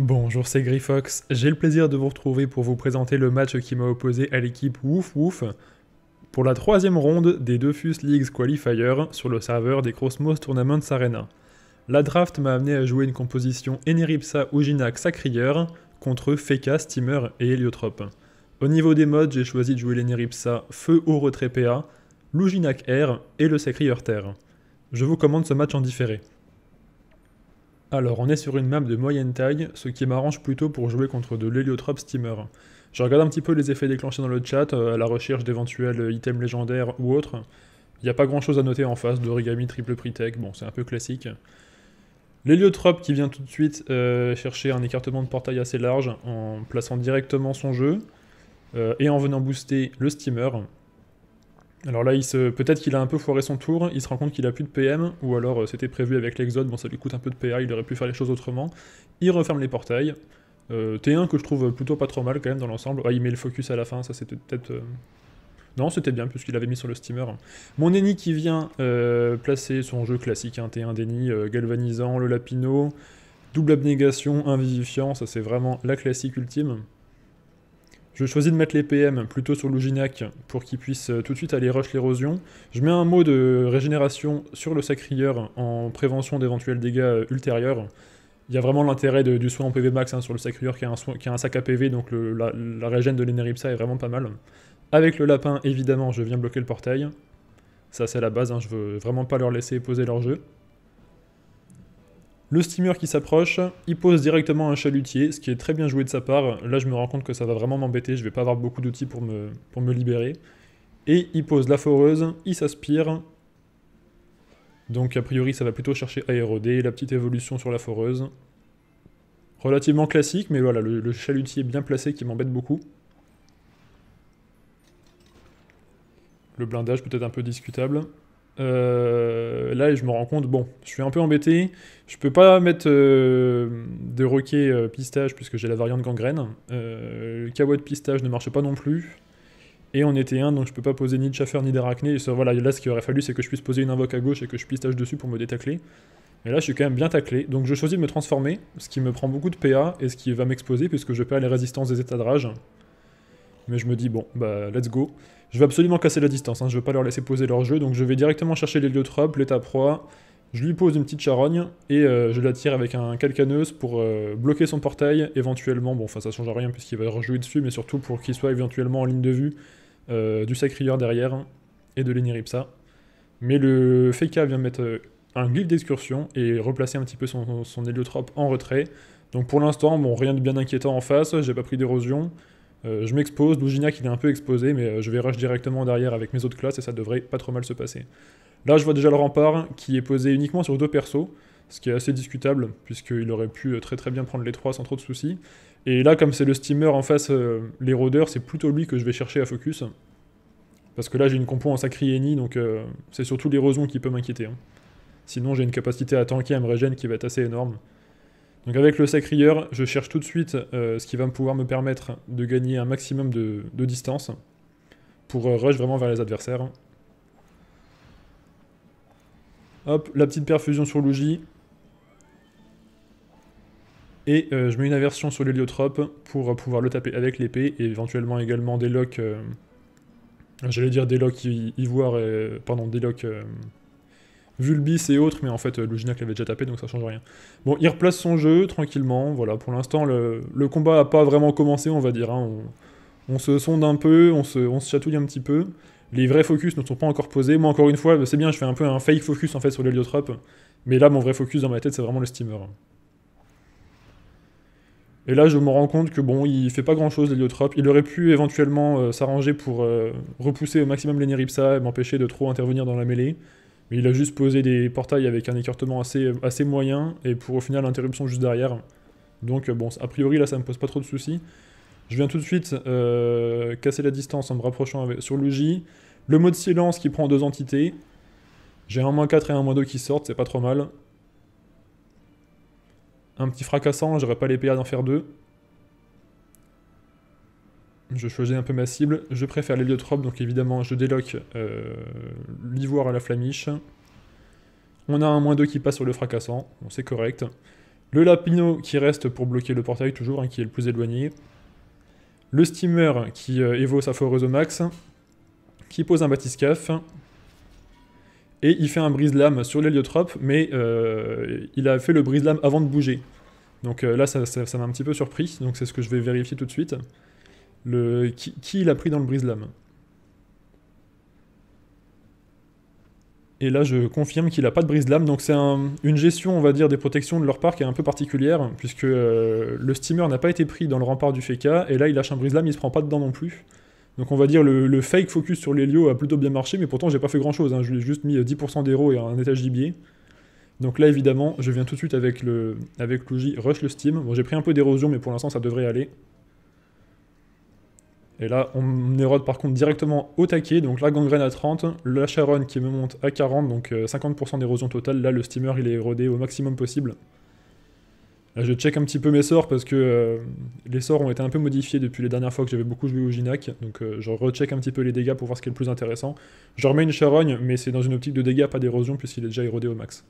Bonjour, c'est Grifox. J'ai le plaisir de vous retrouver pour vous présenter le match qui m'a opposé à l'équipe Wouf Wouf pour la troisième ronde des FUS Leagues Qualifier sur le serveur des Crossmoss Tournaments Arena. La draft m'a amené à jouer une composition Eneripsa Uginak Sacrier contre Feka, Steamer et Heliotrope. Au niveau des modes, j'ai choisi de jouer l'Eneripsa Feu au retrait PA, l'Uginak Air et le Sacrier Terre. Je vous commande ce match en différé. Alors, on est sur une map de moyenne taille, ce qui m'arrange plutôt pour jouer contre de l'héliotrope Steamer. Je regarde un petit peu les effets déclenchés dans le chat, euh, à la recherche d'éventuels euh, items légendaires ou autres. Il n'y a pas grand chose à noter en face, d'origami triple prix tech, bon c'est un peu classique. L'héliotrope qui vient tout de suite euh, chercher un écartement de portail assez large en plaçant directement son jeu et en venant booster le steamer. Alors là, il se... peut-être qu'il a un peu foiré son tour, il se rend compte qu'il a plus de PM, ou alors euh, c'était prévu avec l'Exode, bon ça lui coûte un peu de PA, il aurait pu faire les choses autrement. Il referme les portails. Euh, T1 que je trouve plutôt pas trop mal quand même dans l'ensemble. Ah, il met le focus à la fin, ça c'était peut-être... Euh, non, c'était bien, puisqu'il avait mis sur le steamer. Mon Eni qui vient placer son jeu classique, hein, T1 d'Eni, galvanisant, le lapino, double abnégation, Invisifiant, ça c'est vraiment la classique ultime. Je choisis de mettre les PM plutôt sur l'Ouginac pour qu'ils puissent euh, tout de suite aller rush l'érosion. Je mets un mot de régénération sur le sacrieur en prévention d'éventuels dégâts euh, ultérieurs. Il y a vraiment l'intérêt du soin en PV max hein, sur le sacrieur qui a, un qui a un sac à PV, donc la, régène de l'Eneripsa est vraiment pas mal. Avec le lapin, évidemment, je viens bloquer le portail. Ça, c'est la base, hein, je veux vraiment pas leur laisser poser leur jeu. Le steamer qui s'approche, il pose directement un chalutier, ce qui est très bien joué de sa part. Là, je me rends compte que ça va vraiment m'embêter, je vais pas avoir beaucoup d'outils pour me, pour me libérer. Et il pose la foreuse, il s'aspire. Donc a priori, ça va plutôt chercher à éroder, la petite évolution sur la foreuse. Relativement classique, mais voilà, le, le chalutier bien placé qui m'embête beaucoup. Le blindage peut-être un peu discutable. Euh, là, je me rends compte, bon, je suis un peu embêté. Je peux pas mettre des euh, de roquet euh, puisque j'ai la variante gangrène. le euh, kawa de pistage ne marche pas non plus. Et on était un, donc je peux pas poser ni de chaffer ni d'arachné. Voilà, là, ce qu'il aurait fallu, c'est que je puisse poser une invoque à gauche et que je pistage dessus pour me détacler. Mais là, je suis quand même bien taclé. Donc je choisis de me transformer, ce qui me prend beaucoup de PA et ce qui va m'exposer puisque je perds les résistances des états de rage. Mais je me dis, bon, bah, let's go. Je vais absolument casser la distance, hein. je ne veux pas leur laisser poser leur jeu, donc je vais directement chercher l'héliotrope, l'état proie, je lui pose une petite charogne, et euh, je la tire avec un calcaneuse pour euh, bloquer son portail, éventuellement, bon, enfin ça change rien puisqu'il va rejouer dessus, mais surtout pour qu'il soit éventuellement en ligne de vue euh, du Sacrieur derrière, et de l'Eniripsa. Mais le Feka vient mettre un glyphe d'excursion et replacer un petit peu son, héliotrope en retrait. Donc pour l'instant, bon, rien de bien inquiétant en face, j'ai pas pris d'érosion, euh, je m'expose, Dougignac qui est un peu exposé, mais euh, je vais rush directement derrière avec mes autres classes et ça devrait pas trop mal se passer. Là je vois déjà le rempart qui est posé uniquement sur deux persos, ce qui est assez discutable, puisqu'il aurait pu euh, très très bien prendre les trois sans trop de soucis. Et là comme c'est le steamer en face, les c'est plutôt lui que je vais chercher à focus. Parce que là j'ai une compo en sacré donc c'est surtout l'érosion qui peut m'inquiéter. Hein. Sinon j'ai une capacité à tanker à me régène qui va être assez énorme. Donc avec le Sacrier, je cherche tout de suite euh, ce qui va me pouvoir me permettre de gagner un maximum de, distance pour euh, rush vraiment vers les adversaires. Hop, la petite perfusion sur Luigi. Et euh, je mets une aversion sur l'héliotrope pour pouvoir le taper avec l'épée et éventuellement également des locks... J'allais dire des locks ivoire... pardon, des locks... Vulbis et autres, mais en fait, euh, Luginac l'avait déjà tapé, donc ça change rien. Bon, il replace son jeu tranquillement, voilà, pour l'instant, le, combat a pas vraiment commencé, on va dire. Hein. On, se sonde un peu, on se, chatouille un petit peu. Les vrais focus ne sont pas encore posés. Moi, encore une fois, c'est bien, je fais un peu un fake focus en fait sur l'héliotrope, mais là, mon vrai focus dans ma tête, c'est vraiment le steamer. Et là, je me rends compte que bon, il fait pas grand chose, l'héliotrope. Il aurait pu éventuellement euh, s'arranger pour euh, repousser au maximum les et m'empêcher de trop intervenir dans la mêlée il a juste posé des portails avec un écartement assez, assez moyen et pour au final l'interruption juste derrière. Donc euh, bon, a priori là ça me pose pas trop de soucis. Je viens tout de suite euh, casser la distance en me rapprochant sur le Le mode silence qui prend deux entités. J'ai un moins 4 et un moins 2 qui sortent, c'est pas trop mal. Un petit fracassant, j'aurais pas les PA d'en faire deux je choisis un peu ma cible. Je préfère l'héliotrope, donc évidemment, je déloque euh, l'ivoire à la flamiche. On a un moins 2 qui passe sur le fracassant, c'est correct. Le lapino qui reste pour bloquer le portail, toujours, hein, qui est le plus éloigné. Le steamer qui euh, évoque sa foreuse au max, qui pose un batiscaf. Et il fait un brise-lame sur l'héliotrope, mais euh, il a fait le brise-lame avant de bouger. Donc là, ça m'a un petit peu surpris, donc c'est ce que je vais vérifier tout de suite. Le, qui, il a pris dans le brise-lame Et là, je confirme qu'il n'a pas de brise-lame. Donc, c'est une gestion, on va dire, des protections de leur part qui est un peu particulière, puisque euh, le steamer n'a pas été pris dans le rempart du FECA, et là, il lâche un brise-lame, il se prend pas dedans non plus. Donc, on va dire, le, fake focus sur l'Elio a plutôt bien marché, mais pourtant, j'ai pas fait grand-chose. Hein. Je lui ai juste mis 10% euh, d'héros et un étage gibier Donc là, évidemment, je viens tout de suite avec le avec Rush le Steam. Bon, j'ai pris un peu d'érosion, mais pour l'instant, ça devrait aller. Et là, on érode par contre directement au taquet, donc la gangrène à 30, la charogne qui me monte à 40, donc 50% euh, d'érosion totale. Là, le steamer, il est érodé au maximum possible. Là, je check un petit peu mes sorts parce que euh, les sorts ont été un peu modifiés depuis les dernières fois que j'avais beaucoup joué au Ginac. Donc euh, je recheck un petit peu les dégâts pour voir ce qui est le plus intéressant. Je remets une charogne, mais c'est dans une optique de dégâts, pas d'érosion, puisqu'il est déjà érodé au max.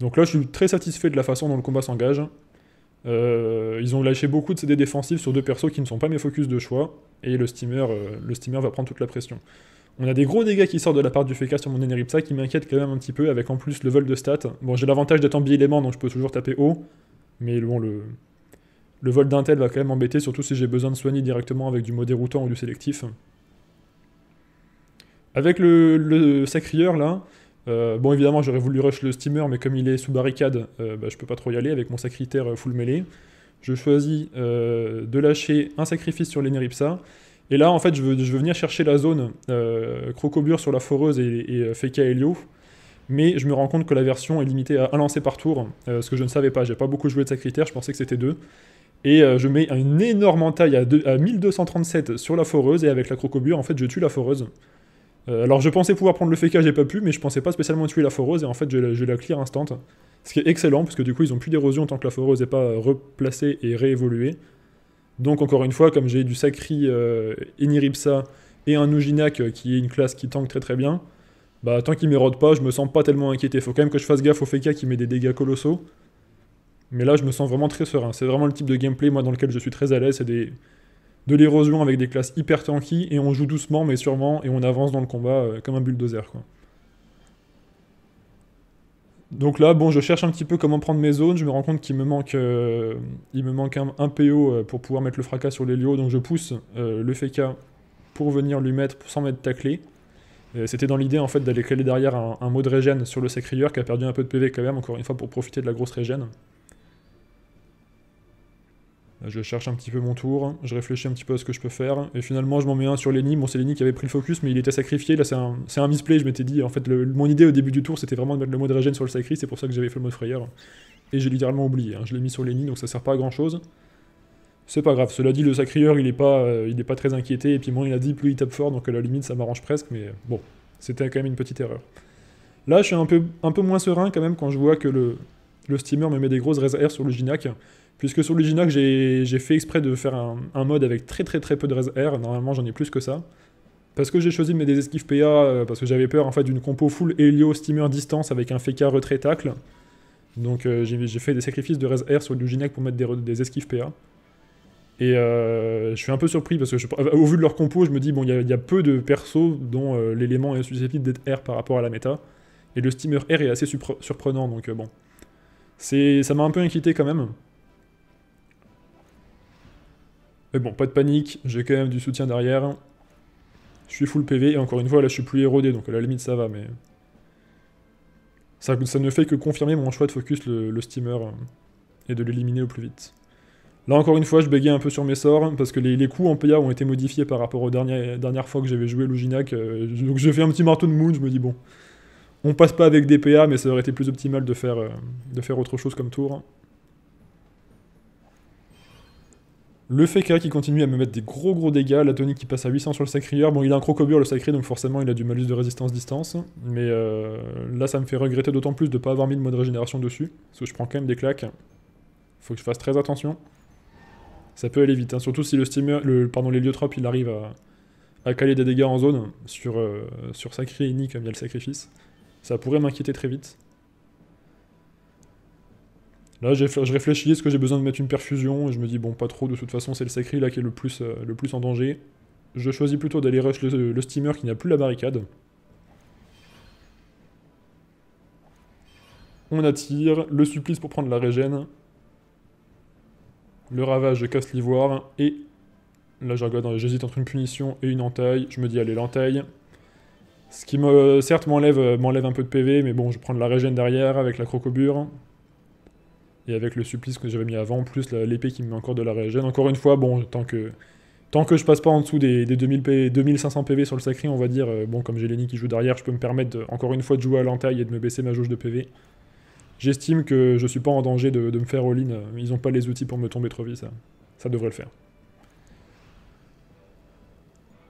Donc là, je suis très satisfait de la façon dont le combat s'engage. Euh, ils ont lâché beaucoup de CD défensifs sur deux persos qui ne sont pas mes focus de choix, et le steamer, euh, le steamer va prendre toute la pression. On a des gros dégâts qui sortent de la part du FK sur mon Eneripsa qui m'inquiète quand même un petit peu, avec en plus le vol de stats. Bon, j'ai l'avantage d'être en bi-élément, donc je peux toujours taper haut, mais bon, le, le vol d'Intel va quand même embêter surtout si j'ai besoin de soigner directement avec du mot déroutant ou du sélectif. Avec le, le sacrieur, là, euh, bon, évidemment, j'aurais voulu rush le steamer, mais comme il est sous barricade, euh, bah, je peux pas trop y aller avec mon sacritaire euh, full mêlé. Je choisis de lâcher un sacrifice sur les Et là, en fait, je veux, venir chercher la zone Crocobure sur la Foreuse et, et Feka Helio. Mais je me rends compte que la version est limitée à un lancer par tour, ce que je ne savais pas. J'ai pas beaucoup joué de sacritaire, je pensais que c'était deux. Et je mets une énorme entaille à, à 1237 sur la Foreuse, et avec la Crocobure, en fait, je tue la Foreuse. Euh, alors je pensais pouvoir prendre le FK, j'ai pas pu, mais je pensais pas spécialement tuer la foreuse, et en fait je la, je clear instant. Ce qui est excellent, parce que du coup ils ont plus d'érosion tant que la foreuse n'est pas replacée et réévoluée. Donc encore une fois, comme j'ai du Sacri euh, Eniripsa et un uginak euh, qui est une classe qui tank très très bien, bah tant qu'il m'érode pas, je me sens pas tellement inquiété. Faut quand même que je fasse gaffe au FK qui met des dégâts colossaux. Mais là je me sens vraiment très serein. C'est vraiment le type de gameplay moi dans lequel je suis très à l'aise, c'est des de l'érosion avec des classes hyper tanky, et on joue doucement mais sûrement, et on avance dans le combat euh, comme un bulldozer. Quoi. Donc là, bon, je cherche un petit peu comment prendre mes zones, je me rends compte qu'il me manque, euh, il me manque un, PO euh, pour pouvoir mettre le fracas sur lieux, donc je pousse le FK pour venir lui mettre sans mettre ta clé. C'était dans l'idée en fait d'aller caler derrière un, un régène sur le sacréur qui a perdu un peu de PV quand même, encore une fois pour profiter de la grosse régène. Je cherche un petit peu mon tour, je réfléchis un petit peu à ce que je peux faire, et finalement je m'en mets un sur Lenny. Bon, c'est Lenny qui avait pris le focus, mais il était sacrifié. Là, c'est un, un, misplay. Je m'étais dit, en fait, mon idée au début du tour, c'était vraiment de mettre le mode régène sur le sacré, c'est pour ça que j'avais fait le mode frayeur. Et j'ai littéralement oublié. Hein. Je l'ai mis sur Lenny, donc ça sert pas à grand chose. C'est pas grave. Cela dit, le sacrieur, il est pas, euh, il est pas très inquiété, et puis moins il a dit, plus il tape fort, donc à la limite, ça m'arrange presque, mais euh, bon, c'était quand même une petite erreur. Là, je suis un peu, un peu moins serein quand même quand je vois que le, le steamer me met des grosses réserves sur le Ginac. Puisque sur le j'ai fait exprès de faire un, un, mode avec très très très peu de res air. Normalement, j'en ai plus que ça. Parce que j'ai choisi de mettre des esquives PA, euh, parce que j'avais peur en fait d'une compo full Helio steamer distance avec un FK retrait tacle. Donc euh, j'ai fait des sacrifices de res R sur le pour mettre des, des esquives PA. Et euh, je suis un peu surpris parce que, au vu de leur compo, je me dis, bon, il y, a peu de persos dont l'élément est susceptible d'être R par rapport à la méta. Et le steamer R est assez surprenant, donc bon. Ça m'a un peu inquiété quand même. Mais bon, pas de panique, j'ai quand même du soutien derrière. Je suis full PV, et encore une fois, là je suis plus érodé, donc à la limite ça va, mais... Ça, ne fait que confirmer mon choix de focus le, steamer, euh, et de l'éliminer au plus vite. Là encore une fois, je bégayais un peu sur mes sorts, parce que les, coups en PA ont été modifiés par rapport aux dernières, fois que j'avais joué Luginac, euh, donc je fais un petit marteau de moon, je me dis bon... On passe pas avec des PA, mais ça aurait été plus optimal de faire euh, autre chose comme tour. Le FK qui continue à me mettre des gros gros dégâts, la tonique qui passe à 800 sur le Sacrier, Bon, il a un Crocobur le Sacré, donc forcément il a du malus de résistance distance. Mais euh, là, ça me fait regretter d'autant plus de ne pas avoir mis de mode régénération dessus. Parce que je prends quand même des claques. Faut que je fasse très attention. Ça peut aller vite, hein. surtout si le steamer, le, pardon, il arrive à, caler des dégâts en zone sur, euh, et sur comme et y a le sacrifice. Ça pourrait m'inquiéter très vite. Là, je réfléchis, est-ce que j'ai besoin de mettre une perfusion Et je me dis, bon, pas trop, de toute façon, c'est le sacré là qui est le plus, euh, le plus en danger. Je choisis plutôt d'aller rush le, steamer qui n'a plus la barricade. On attire, le supplice pour prendre la régène. Le ravage, je casse l'ivoire. Et là, j'hésite entre une punition et une entaille. Je me dis, allez, l'entaille. Ce qui, me, certes, m'enlève un peu de PV, mais bon, je prends de la régène derrière avec la crocobure. Et avec le supplice que j'avais mis avant, plus l'épée qui me met encore de la réagène. Encore une fois, bon, tant que, tant que je passe pas en dessous des, 2000 2500 PV sur le sacré, on va dire, euh, bon, comme j'ai Lenny qui joue derrière, je peux me permettre, encore une fois, de jouer à l'entaille et de me baisser ma jauge de PV. J'estime que je suis pas en danger de, me faire all-in. Ils ont pas les outils pour me tomber trop vite, ça. Ça devrait le faire.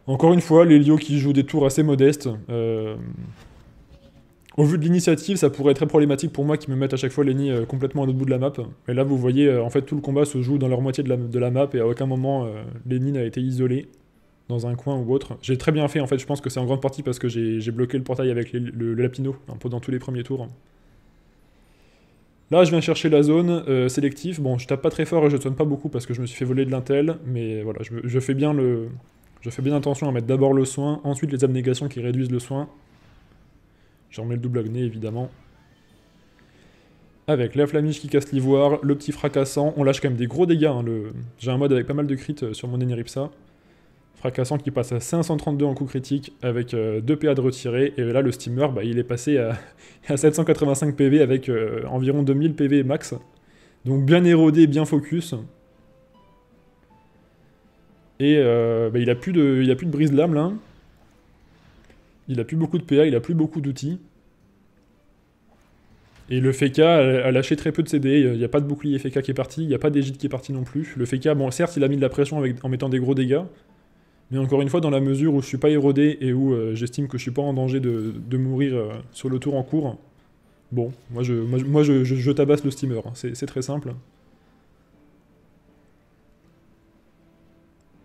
Encore une fois, les lios qui jouent des tours assez modestes. Euh, au vu de l'initiative, ça pourrait être très problématique pour moi qui me mettent à chaque fois Lenny euh, complètement à l'autre bout de la map. Mais là, vous voyez, euh, en fait, tout le combat se joue dans leur moitié de la, de la map et à aucun moment euh, Lenny n'a été isolé dans un coin ou autre. J'ai très bien fait, en fait, je pense que c'est en grande partie parce que j'ai bloqué le portail avec le, Lapino, un peu tous les premiers tours. Là, je viens chercher la zone sélective. Bon, je tape pas très fort et je sonne pas beaucoup parce que je me suis fait voler de l'intel, mais voilà, je, fais bien le, je fais bien attention à mettre d'abord le soin, ensuite les abnégations qui réduisent le soin, J'en remets le double agné, évidemment. Avec la flamiche qui casse l'ivoire, le petit fracassant. On lâche quand même des gros dégâts. Hein, le... J'ai un mode avec pas mal de crit euh, sur mon Eneripsa. Fracassant qui passe à 532 en coup critique avec euh, deux 2 PA de retiré. Et là, le steamer, bah, il est passé à, 785 PV avec euh, environ 2000 PV max. Donc bien érodé, bien focus. Et bah, il a plus de, de brise lame là. Il a plus beaucoup de PA, il a plus beaucoup d'outils. Et le FK a lâché très peu de CD, il n'y a pas de bouclier FK qui est parti, il n'y a pas d'égide qui est parti non plus. Le FK, bon certes il a mis de la pression en mettant des gros dégâts, mais encore une fois dans la mesure où je suis pas érodé et où euh, j'estime que je suis pas en danger de, mourir euh, sur le tour en cours, bon, moi je, moi, tabasse le steamer, hein. c'est très simple.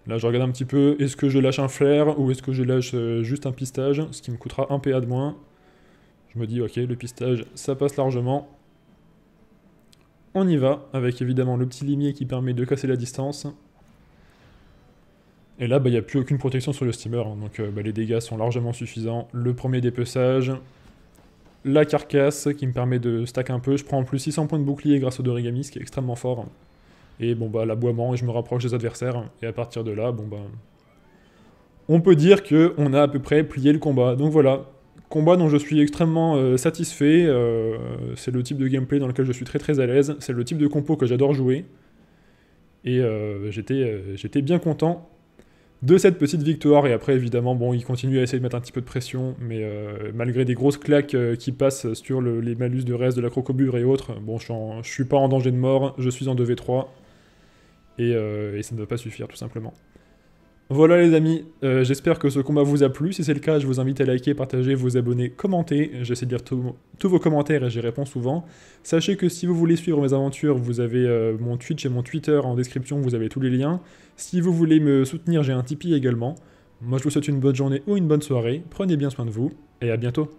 Là, je regarde un petit peu, est-ce que je lâche un flair ou est-ce que je lâche euh, juste un pistage, ce qui me coûtera un PA de moins. Je me dis, ok, le pistage, ça passe largement. On y va, avec évidemment le petit limier qui permet de casser la distance. Et là, bah, il n'y a plus aucune protection sur le steamer, hein. donc euh, bah, les dégâts sont largement suffisants. Le premier dépeçage, la carcasse qui me permet de stack un peu. Je prends en plus 600 points de bouclier grâce au Dorigami, ce qui est extrêmement fort. Et bon, bah, l'aboiement, et je me rapproche des adversaires. Et à partir de là, bon, bah, on peut dire que on a à peu près plié le combat. Donc voilà, combat dont je suis extrêmement euh, satisfait. Euh, c'est le type de gameplay dans lequel je suis très très à l'aise. C'est le type de compo que j'adore jouer. Et euh, j'étais bien content de cette petite victoire. Et après, évidemment, bon, il continue à essayer de mettre un petit peu de pression, mais malgré des grosses claques qui passent sur les malus de reste de la crocobure et autres, bon, je je suis pas en danger de mort, je suis en 2v3, euh, et, ça ne va pas suffire tout simplement. Voilà les amis, euh, j'espère que ce combat vous a plu. Si c'est le cas, je vous invite à liker, partager, vous abonner, commenter. J'essaie de lire tous vos commentaires et j'y réponds souvent. Sachez que si vous voulez suivre mes aventures, vous avez euh, mon Twitch et mon Twitter en description, vous avez tous les liens. Si vous voulez me soutenir, j'ai un Tipeee également. Moi je vous souhaite une bonne journée ou une bonne soirée, prenez bien soin de vous et à bientôt.